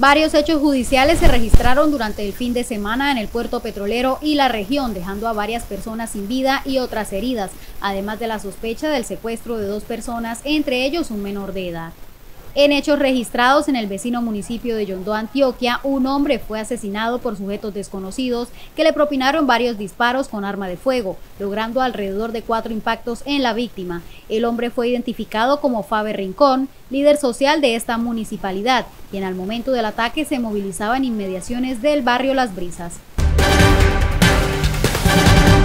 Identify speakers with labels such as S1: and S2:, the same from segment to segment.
S1: Varios hechos judiciales se registraron durante el fin de semana en el puerto petrolero y la región, dejando a varias personas sin vida y otras heridas, además de la sospecha del secuestro de dos personas, entre ellos un menor de edad. En hechos registrados en el vecino municipio de Yondó, Antioquia, un hombre fue asesinado por sujetos desconocidos que le propinaron varios disparos con arma de fuego, logrando alrededor de cuatro impactos en la víctima. El hombre fue identificado como Fabe Rincón, líder social de esta municipalidad, quien al momento del ataque se movilizaba en inmediaciones del barrio Las Brisas.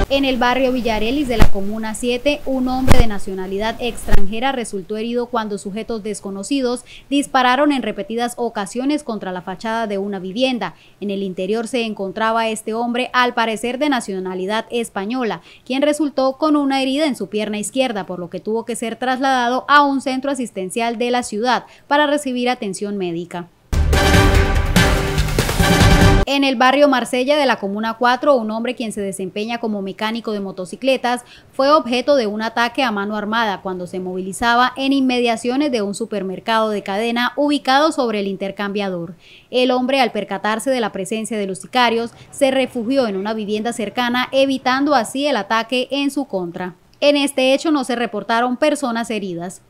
S1: En el barrio Villarelis de la Comuna 7, un hombre de nacionalidad extranjera resultó herido cuando sujetos desconocidos dispararon en repetidas ocasiones contra la fachada de una vivienda. En el interior se encontraba este hombre, al parecer de nacionalidad española, quien resultó con una herida en su pierna izquierda, por lo que tuvo que ser trasladado a un centro asistencial de la ciudad para recibir atención médica. En el barrio Marsella de la Comuna 4, un hombre quien se desempeña como mecánico de motocicletas fue objeto de un ataque a mano armada cuando se movilizaba en inmediaciones de un supermercado de cadena ubicado sobre el intercambiador. El hombre, al percatarse de la presencia de los sicarios, se refugió en una vivienda cercana, evitando así el ataque en su contra. En este hecho no se reportaron personas heridas.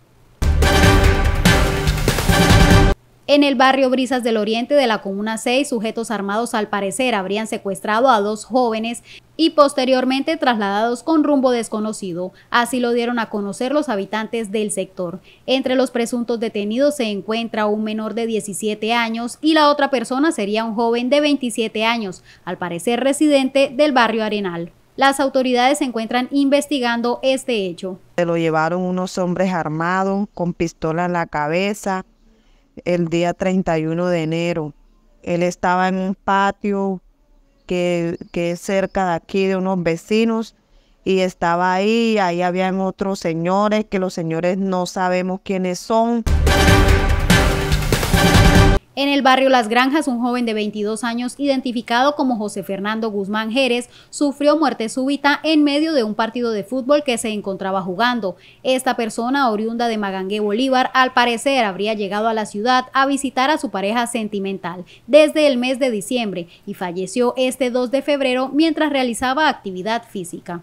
S1: En el barrio Brisas del Oriente de la Comuna 6, sujetos armados al parecer habrían secuestrado a dos jóvenes y posteriormente trasladados con rumbo desconocido. Así lo dieron a conocer los habitantes del sector. Entre los presuntos detenidos se encuentra un menor de 17 años y la otra persona sería un joven de 27 años, al parecer residente del barrio Arenal. Las autoridades se encuentran investigando este hecho.
S2: Se lo llevaron unos hombres armados con pistola en la cabeza, el día 31 de enero. Él estaba en un patio que, es cerca de aquí de unos vecinos y estaba ahí, ahí habían otros señores que los señores no sabemos quiénes son.
S1: En el barrio Las Granjas, un joven de 22 años, identificado como José Fernando Guzmán Jerez, sufrió muerte súbita en medio de un partido de fútbol que se encontraba jugando. Esta persona, oriunda de Magangue Bolívar, al parecer habría llegado a la ciudad a visitar a su pareja sentimental desde el mes de diciembre y falleció este 2 de febrero mientras realizaba actividad física.